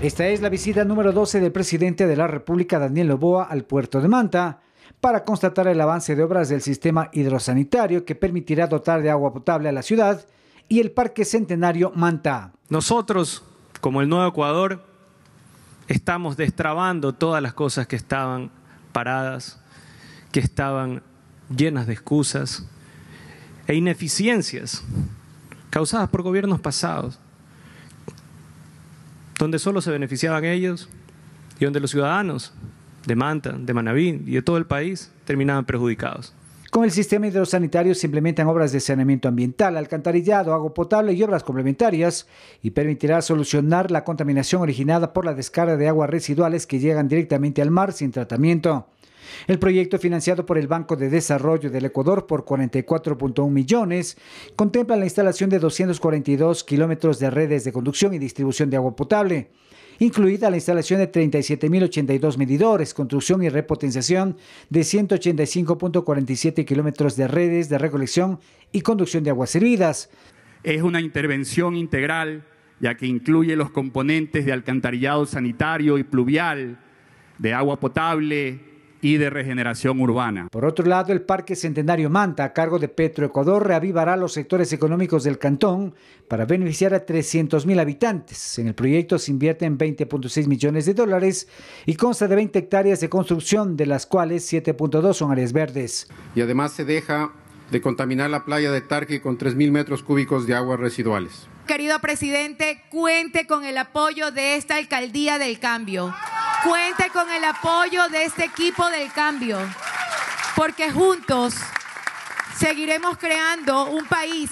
Esta es la visita número 12 del presidente de la República, Daniel Loboa, al puerto de Manta para constatar el avance de obras del sistema hidrosanitario que permitirá dotar de agua potable a la ciudad y el Parque Centenario Manta. Nosotros, como el Nuevo Ecuador, estamos destrabando todas las cosas que estaban paradas, que estaban llenas de excusas e ineficiencias causadas por gobiernos pasados donde solo se beneficiaban ellos y donde los ciudadanos de Manta, de Manabí y de todo el país terminaban perjudicados. Con el sistema hidrosanitario se implementan obras de saneamiento ambiental, alcantarillado, agua potable y obras complementarias y permitirá solucionar la contaminación originada por la descarga de aguas residuales que llegan directamente al mar sin tratamiento. El proyecto financiado por el Banco de Desarrollo del Ecuador por 44.1 millones contempla la instalación de 242 kilómetros de redes de conducción y distribución de agua potable incluida la instalación de 37.082 medidores, construcción y repotenciación de 185.47 kilómetros de redes de recolección y conducción de aguas servidas. Es una intervención integral, ya que incluye los componentes de alcantarillado sanitario y pluvial, de agua potable, y de regeneración urbana. Por otro lado, el Parque Centenario Manta, a cargo de Petroecuador, reavivará los sectores económicos del cantón para beneficiar a 300.000 habitantes. En el proyecto se invierten 20.6 millones de dólares y consta de 20 hectáreas de construcción, de las cuales 7.2 son áreas verdes. Y además se deja de contaminar la playa de Tarqui con 3.000 metros cúbicos de aguas residuales. Querido presidente, cuente con el apoyo de esta alcaldía del cambio. Cuente con el apoyo de este equipo del cambio, porque juntos seguiremos creando un país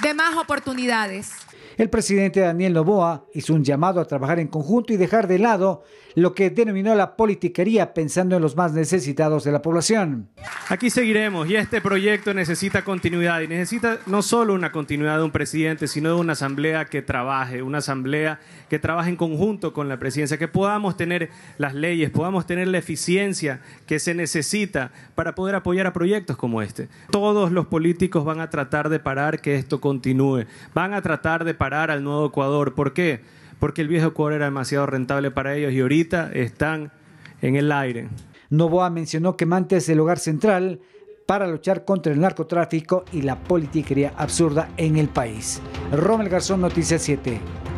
de más oportunidades. El presidente Daniel loboa hizo un llamado a trabajar en conjunto y dejar de lado lo que denominó la politiquería pensando en los más necesitados de la población. Aquí seguiremos y este proyecto necesita continuidad y necesita no solo una continuidad de un presidente, sino de una asamblea que trabaje, una asamblea que trabaje en conjunto con la presidencia, que podamos tener las leyes, podamos tener la eficiencia que se necesita para poder apoyar a proyectos como este. Todos los políticos van a tratar de parar que esto continúe, van a tratar de parar al nuevo Ecuador. ¿Por qué? Porque el viejo Ecuador era demasiado rentable para ellos y ahorita están en el aire. Novoa mencionó que Mante es el hogar central para luchar contra el narcotráfico y la politiquería absurda en el país. Romel Garzón, Noticias 7.